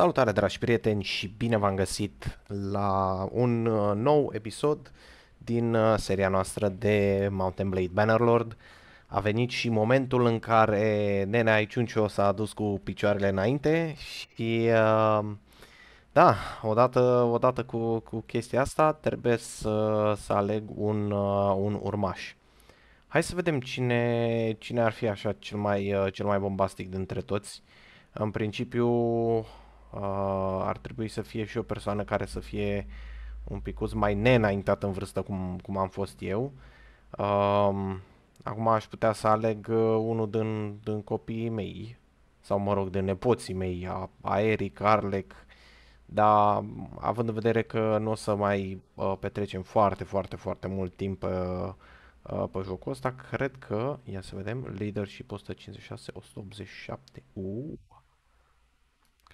Salutare dragi prieteni și bine v-am găsit la un uh, nou episod din uh, seria noastră de Mountain Blade Bannerlord. A venit și momentul în care Nenea Aiciuncio s-a adus cu picioarele înainte și uh, da, odată, odată cu, cu chestia asta trebuie să, să aleg un, un urmaș. Hai să vedem cine, cine ar fi așa cel mai, cel mai bombastic dintre toți. În principiu, Uh, ar trebui să fie și o persoană care să fie un picuț mai neînaintată în vârstă cum, cum am fost eu. Uh, acum aș putea să aleg uh, unul din, din copiii mei sau mă rog, de nepoții mei, a, a Eric, Arlec, dar având în vedere că nu o să mai uh, petrecem foarte, foarte, foarte mult timp pe, uh, uh, pe jocul ăsta, cred că, ia să vedem, leadership 156, 187, uuuu. Uh.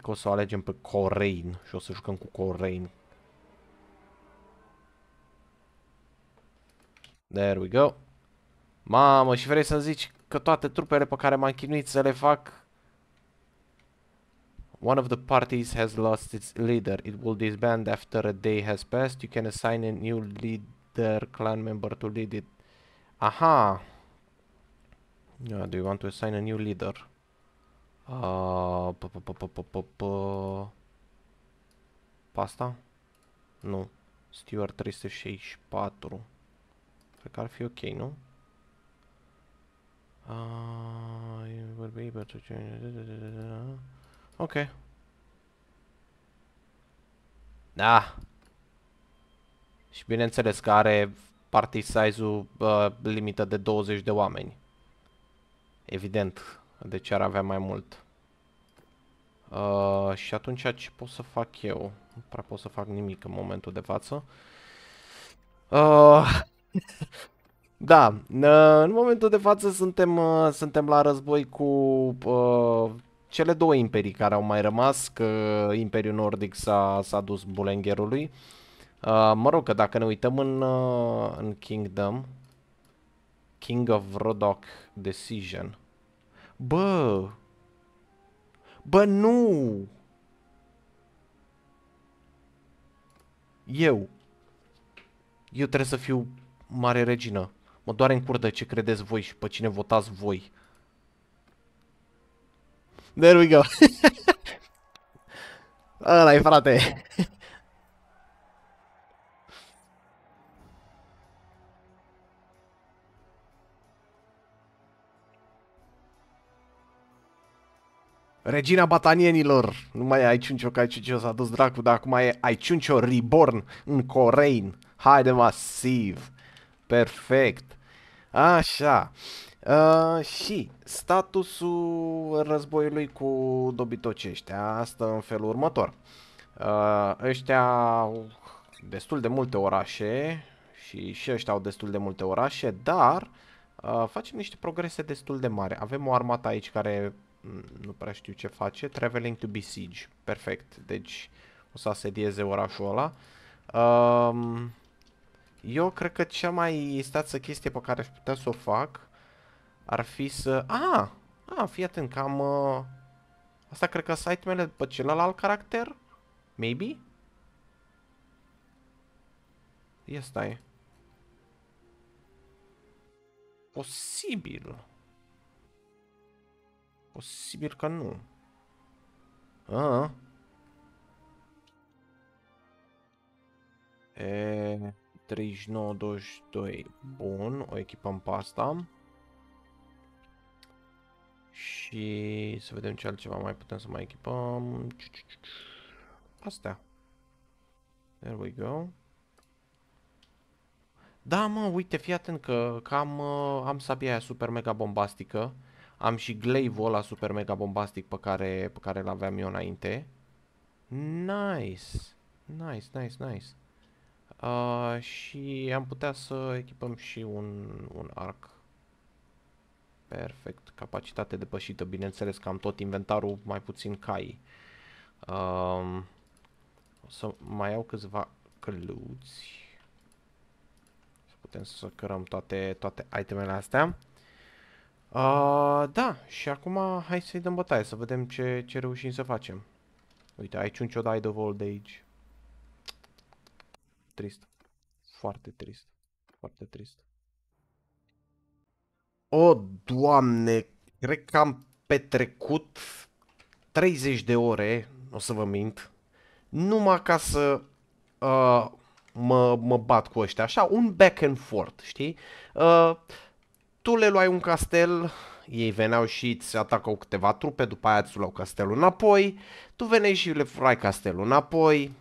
Cred că o să o alegem pe Corain și o să jucăm cu Corain. There we go. Mamă, și vrei să zici că toate trupele pe care m-am chinuit să le fac... One of the parties has lost its leader. It will disband after a day has passed. You can assign a new leader clan member to lead it. Aha! Yeah, do you want to assign a new leader? pa, ah, pa, pa, pa, pa, pa, pa. Pasta? Nu. Steward 364. Cred că ar fi ok, nu? Ok. Da. Și bineînțeles că are party size-ul uh, limită de 20 de oameni. Evident. Deci ar avea mai mult. Uh, și atunci ce pot să fac eu? Nu prea pot să fac nimic în momentul de față. Uh, da, uh, în momentul de față suntem, uh, suntem la război cu uh, cele două imperii care au mai rămas, că Imperiul Nordic s-a, s-a dus bulengherului. Uh, mă rog că dacă ne uităm în, uh, în Kingdom, King of Rodok Decision, Bă! Bă, nu! Eu. Eu trebuie să fiu mare regină. Mă doare în curte ce credeți voi și pe cine votați voi. There we go. Ăla-i frate. Regina batanienilor. Nu mai e Aiciuncio, că Aiciuncio s-a dus dracu, dar acum e Aiciuncio Reborn în Corein. Haide masiv. Perfect. Așa. Uh, și statusul războiului cu dobitocii ăștia, asta în felul următor. Uh, ăștia au destul de multe orașe și și ăștia au destul de multe orașe, dar uh, facem niște progrese destul de mari. Avem o armată aici care Mm, nu prea știu ce face, Traveling to Besiege, perfect, deci o să asedieze orașul ăla. Um, eu cred că cea mai stață chestie pe care aș putea să o fac ar fi să... Ah, ah fii atent că am... Uh... Asta cred că site mele pe celălalt caracter? Maybe? Ia stai. Posibil. Posibil că nu. A. E, 39, 22. Bun, o echipăm pe asta. Și să vedem ce altceva mai putem să mai echipăm. Astea. There we go. Da, mă, uite, fii atent că, că am, uh, am sabia aia super mega bombastică. Am și glaive ăla super mega bombastic pe care, pe care l-aveam eu înainte. Nice. Nice, nice, nice. Uh, și am putea să echipăm și un, un arc. Perfect. Capacitate depășită. Bineînțeles că am tot inventarul, mai puțin cai. Um, uh, o să mai iau câțiva căluți. Să putem să cărăm toate, toate itemele astea. Uh, da, și acum hai să-i dăm bătaie, să vedem ce, ce reușim să facem. Uite, aici un ciodai de de aici. Trist. Foarte trist. Foarte trist. O, doamne, cred că am petrecut 30 de ore, o să vă mint, numai ca să uh, mă, mă bat cu ăștia, așa, un back and forth, știi? Uh, tu le luai un castel, ei veneau și îți atacau câteva trupe, după aia îți luau castelul înapoi, tu veneai și le furai castelul înapoi,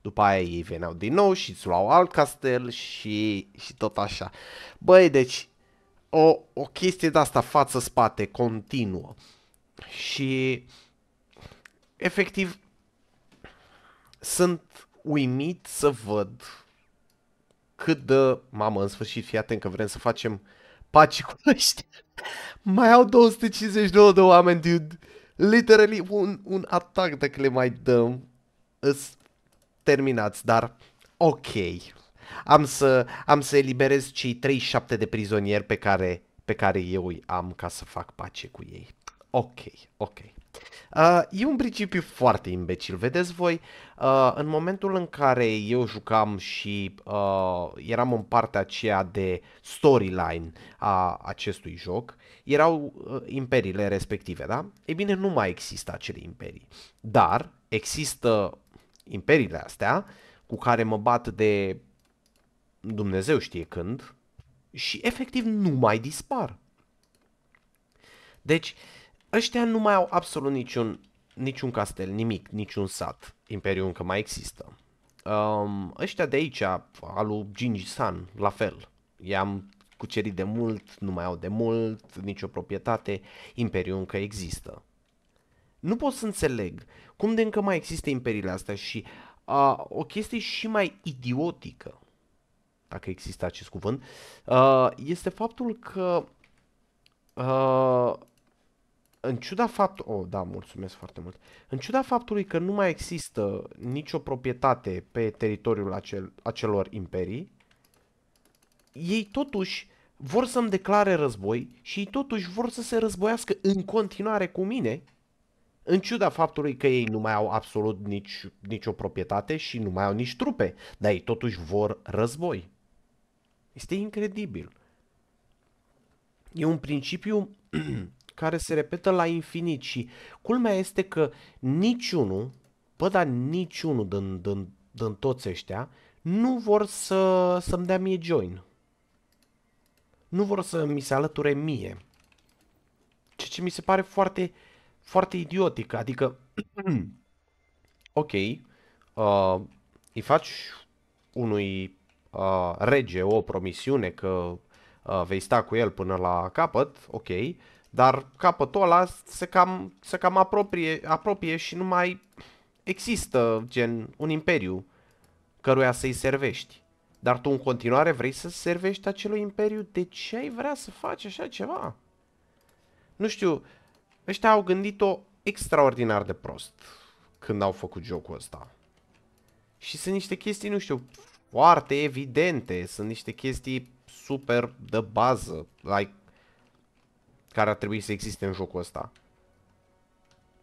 după aia ei veneau din nou și îți luau alt castel și, și tot așa. Băi, deci o, o chestie de asta față-spate continuă și efectiv sunt uimit să văd cât de, mamă, în sfârșit, fii atent că vrem să facem uh, ăștia. Mai au 252 de oameni, dude. Literally, un, un atac dacă le mai dăm, îs terminați, dar ok. Am să, am să eliberez cei 37 de prizonieri pe care, pe care eu îi am ca să fac pace cu ei. Ok, ok. Uh, e un principiu foarte imbecil, vedeți voi, uh, în momentul în care eu jucam și uh, eram în partea aceea de storyline a acestui joc, erau uh, imperiile respective, da? Ei bine, nu mai există acele imperii, dar există imperiile astea cu care mă bat de Dumnezeu știe când și efectiv nu mai dispar. Deci, uh, ăștia nu mai au absolut niciun, niciun castel, nimic, niciun sat. Imperiul încă mai există. Um, ăștia de aici, al lui Gingis la fel. I-am cucerit de mult, nu mai au de mult, nicio proprietate, imperiul încă există. Nu pot să înțeleg cum de încă mai există imperiile astea și uh, o chestie și mai idiotică, dacă există acest cuvânt, uh, este faptul că uh, în ciuda faptului, oh, da, mulțumesc foarte mult, în ciuda faptului că nu mai există nicio proprietate pe teritoriul acel, acelor imperii, ei totuși vor să-mi declare război și ei totuși vor să se războiască în continuare cu mine, în ciuda faptului că ei nu mai au absolut nici, nicio proprietate și nu mai au nici trupe, dar ei totuși vor război. Este incredibil. E un principiu care se repetă la infinit și culmea este că niciunul, bă, dar niciunul din, din, din toți ăștia, nu vor să, să-mi dea mie join. Nu vor să mi se alăture mie. Ceea ce mi se pare foarte, foarte idiotic. Adică, ok, uh, îi faci unui uh, rege o promisiune că uh, vei sta cu el până la capăt, ok, dar capătul ăla se cam, se cam apropie, apropie și nu mai există gen un imperiu căruia să-i servești. Dar tu în continuare vrei să servești acelui imperiu? De ce ai vrea să faci așa ceva? Nu știu, ăștia au gândit-o extraordinar de prost când au făcut jocul ăsta. Și sunt niște chestii, nu știu, foarte evidente, sunt niște chestii super de bază, like care ar trebui să existe în jocul ăsta.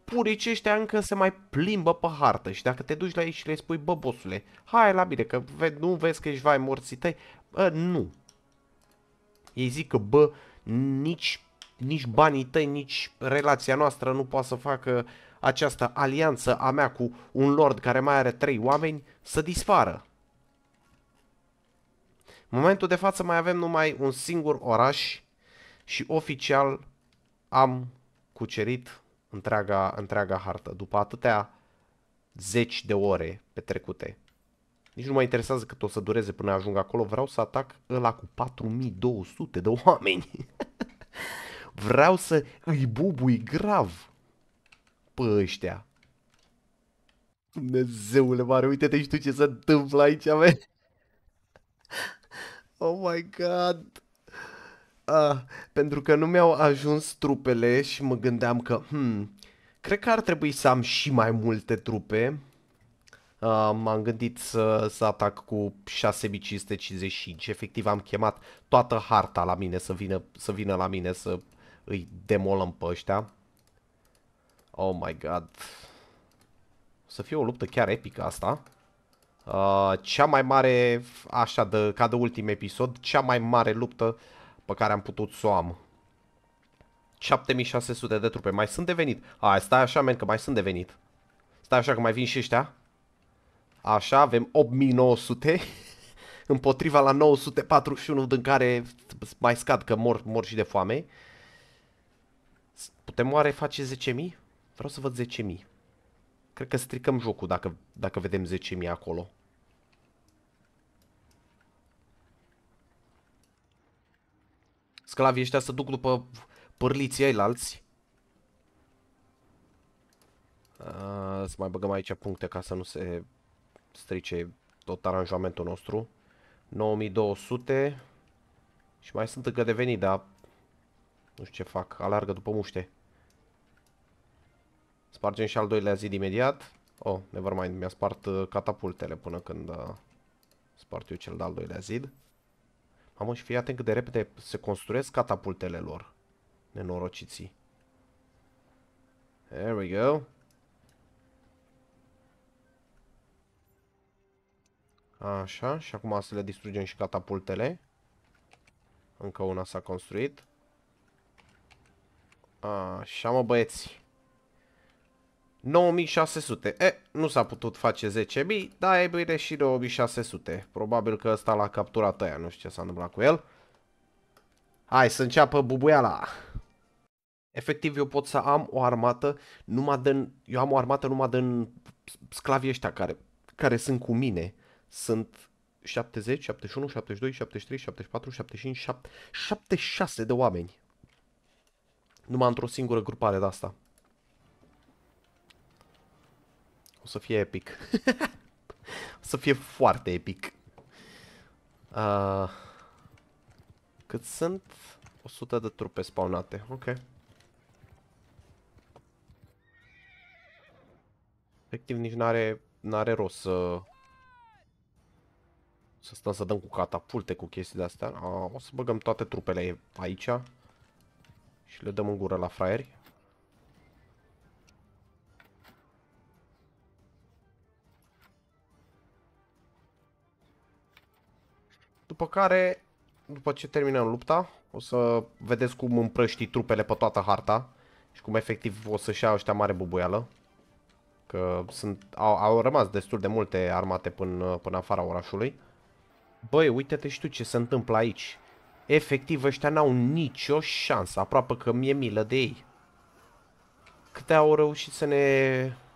Purici ăștia încă se mai plimbă pe hartă și dacă te duci la ei și le spui, bă, bossule, hai la bine că ve nu vezi că ești vai morții tăi, bă, nu. Ei zic că, bă, nici, nici banii tăi, nici relația noastră nu poate să facă această alianță a mea cu un lord care mai are trei oameni să dispară. În momentul de față mai avem numai un singur oraș și oficial am cucerit întreaga, întreaga hartă. După atâtea zeci de ore petrecute. Nici nu mă interesează cât o să dureze până ajung acolo. Vreau să atac ăla cu 4200 de oameni. Vreau să îi bubui grav pe ăștia. Dumnezeule mare, uite-te și tu ce se întâmplă aici, mea. Oh my god. Uh, pentru că nu mi-au ajuns trupele și mă gândeam că, hmm, cred că ar trebui să am și mai multe trupe. Uh, m-am gândit să, să atac cu 6555. Efectiv am chemat toată harta la mine să vină, să vină la mine să îi demolăm pe ăștia. Oh my god. O să fie o luptă chiar epică asta. Uh, cea mai mare, așa de, ca de ultim episod, cea mai mare luptă pe care am putut să o am. 7600 de trupe. Mai sunt de venit. A, stai așa, men, că mai sunt de venit. Stai așa că mai vin și ăștia. Așa, avem 8900 împotriva la 941 din care mai scad că mor, mor și de foame. Putem oare face 10.000? Vreau să văd 10.000. Cred că stricăm jocul dacă, dacă vedem 10.000 acolo. sclavii ăștia să duc după pârliții la Uh, să mai băgăm aici puncte ca să nu se strice tot aranjamentul nostru. 9200 și mai sunt încă de venit, dar nu știu ce fac, alargă după muște. Spargem și al doilea zid imediat. Oh, nevermind, mi-a spart uh, catapultele până când uh, spart eu cel de-al doilea zid. Mamă, și fii atent cât de repede se construiesc catapultele lor. Nenorociții. There we go. Așa, și acum să le distrugem și catapultele. Încă una s-a construit. Așa, mă, băieți. 9600. E, nu s-a putut face 10.000, dar e bine și 9600. Probabil că ăsta l-a capturat aia, nu știu ce s-a întâmplat cu el. Hai să înceapă bubuiala! Efectiv, eu pot să am o armată numai din... Eu am o armată numai din sclavii ăștia care, care sunt cu mine. Sunt 70, 71, 72, 73, 74, 75, 7, 76 de oameni. Numai într-o singură grupare de asta. O să fie epic. o să fie foarte epic. Uh, cât sunt? 100 de trupe spawnate. Ok. Efectiv nici n-are are rost să să stăm să dăm cu catapulte cu chestii de astea. Ah, o să băgăm toate trupele aici și le dăm în gură la fraieri. După care, după ce terminăm lupta, o să vedeți cum împrăști trupele pe toată harta și cum efectiv o să-și ia ăștia mare bubuială. Că sunt, au, au rămas destul de multe armate până, până afara orașului. Băi, uite-te și tu ce se întâmplă aici. Efectiv, ăștia n-au nicio șansă, aproape că mi-e milă de ei. Câte au reușit să ne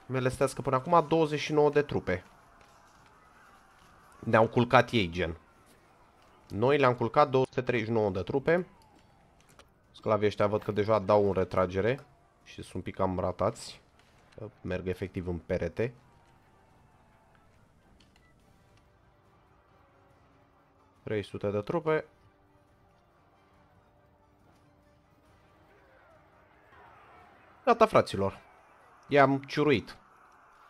melestească până acum? 29 de trupe. Ne-au culcat ei, gen. Noi le-am culcat 239 de trupe. Sclavii ăștia văd că deja dau un retragere și sunt pic cam ratați. Merg efectiv în perete. Trei sute de trupe. Gata, fraților. I-am ciuruit.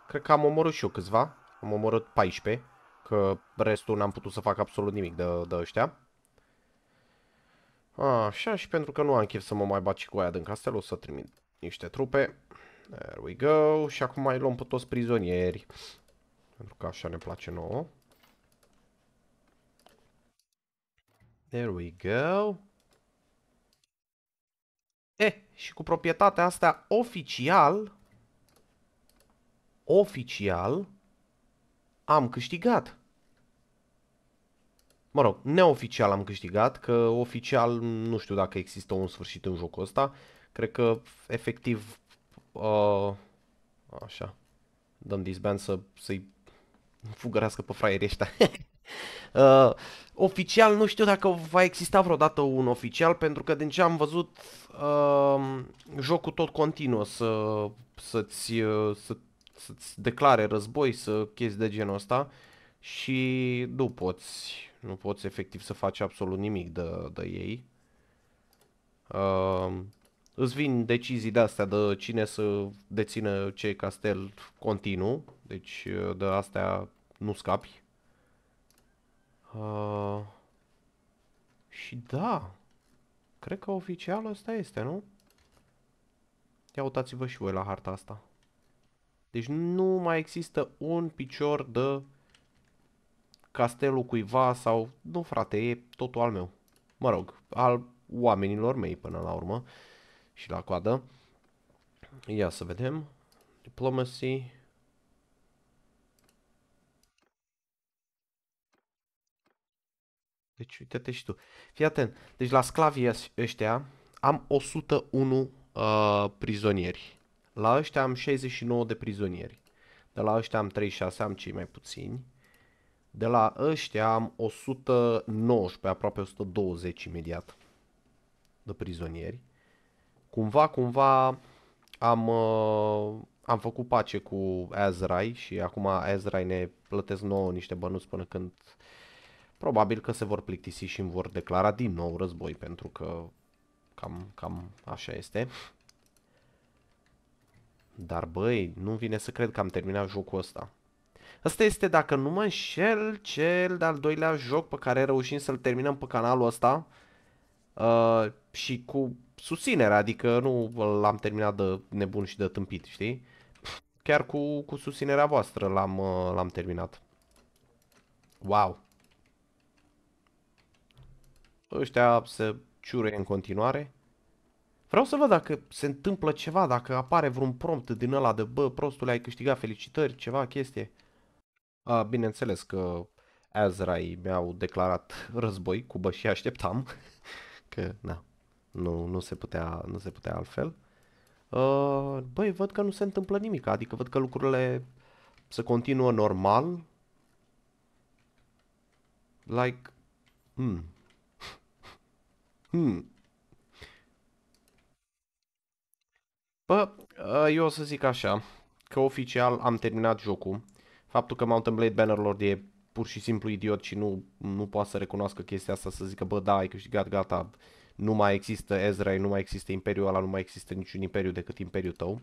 Cred că am omorât și eu câțiva. Am omorât 14. Că restul n-am putut să fac absolut nimic de, de ăștia. A, așa, și pentru că nu am chef să mă mai bat și cu aia din castel, o să trimit niște trupe. There we go. Și acum mai luăm pe toți prizonieri. Pentru că așa ne place nouă. There we go. E, eh, și cu proprietatea asta oficial, oficial, am câștigat. Mă rog, neoficial am câștigat, că oficial nu știu dacă există un sfârșit în jocul ăsta. Cred că efectiv... Uh, așa. Dăm disband să, să-i fugărească pe fraierii ăștia. Uh, oficial nu știu dacă va exista vreodată un oficial pentru că din ce am văzut uh, jocul tot continuă să, să-ți, uh, să să-ți declare război, să chestii de genul ăsta și nu poți, nu poți efectiv să faci absolut nimic de, de ei. Uh, îți vin decizii de astea de cine să dețină ce castel continuu, deci de astea nu scapi. Uh, și da, cred că oficial asta este, nu? Ia uitați-vă și voi la harta asta. Deci nu mai există un picior de castelul cuiva sau... Nu, frate, e totul al meu. Mă rog, al oamenilor mei până la urmă și la coadă. Ia să vedem. Diplomacy. Deci uite-te și tu. Fii atent. Deci la sclavii ăștia am 101 uh, prizonieri. La ăștia am 69 de prizonieri. De la ăștia am 36, am cei mai puțini. De la ăștia am 119, aproape 120 imediat de prizonieri. Cumva, cumva am, uh, am făcut pace cu Ezrai și acum Ezrai ne plătesc nouă niște bănuți până când probabil că se vor plictisi și îmi vor declara din nou război pentru că cam, cam așa este. Dar băi, nu vine să cred că am terminat jocul ăsta. Asta este, dacă nu mă înșel, cel de-al doilea joc pe care reușim să-l terminăm pe canalul ăsta uh, și cu susținere, adică nu l-am terminat de nebun și de tâmpit, știi? Chiar cu, cu susținerea voastră l-am uh, terminat. Wow! Ăștia se ciure în continuare. Vreau să văd dacă se întâmplă ceva, dacă apare vreun prompt din ăla de bă, prostule, ai câștigat felicitări, ceva, chestie. A, bineînțeles că Azrai mi-au declarat război, cu bă și așteptam, că na, nu, nu, se putea, nu se putea altfel. Uh, băi, văd că nu se întâmplă nimic, adică văd că lucrurile se continuă normal. Like, hmm. hmm. Bă, ă, eu o să zic așa, că oficial am terminat jocul. Faptul că Mountain Blade Bannerlord e pur și simplu idiot și nu, nu poate să recunoască chestia asta, să zică, bă, da, ai câștigat, gata, nu mai există Ezra, nu mai există Imperiul ăla, nu mai există niciun Imperiu decât Imperiul tău.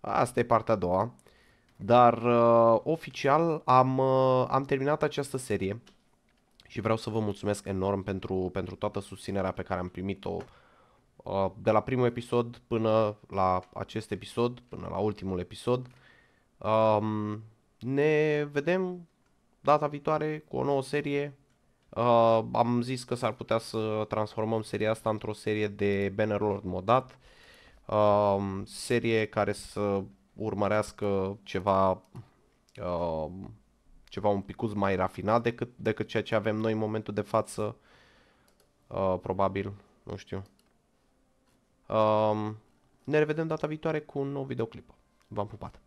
Asta e partea a doua. Dar uh, oficial am, uh, am terminat această serie și vreau să vă mulțumesc enorm pentru, pentru toată susținerea pe care am primit-o uh, Uh, de la primul episod până la acest episod, până la ultimul episod. Um, ne vedem data viitoare cu o nouă serie. Uh, am zis că s-ar putea să transformăm seria asta într-o serie de lord modat. Um, serie care să urmărească ceva um, ceva un picuț mai rafinat decât, decât ceea ce avem noi în momentul de față. Uh, probabil, nu știu. Um, ne revedem data viitoare cu un nou videoclip. V-am pupat!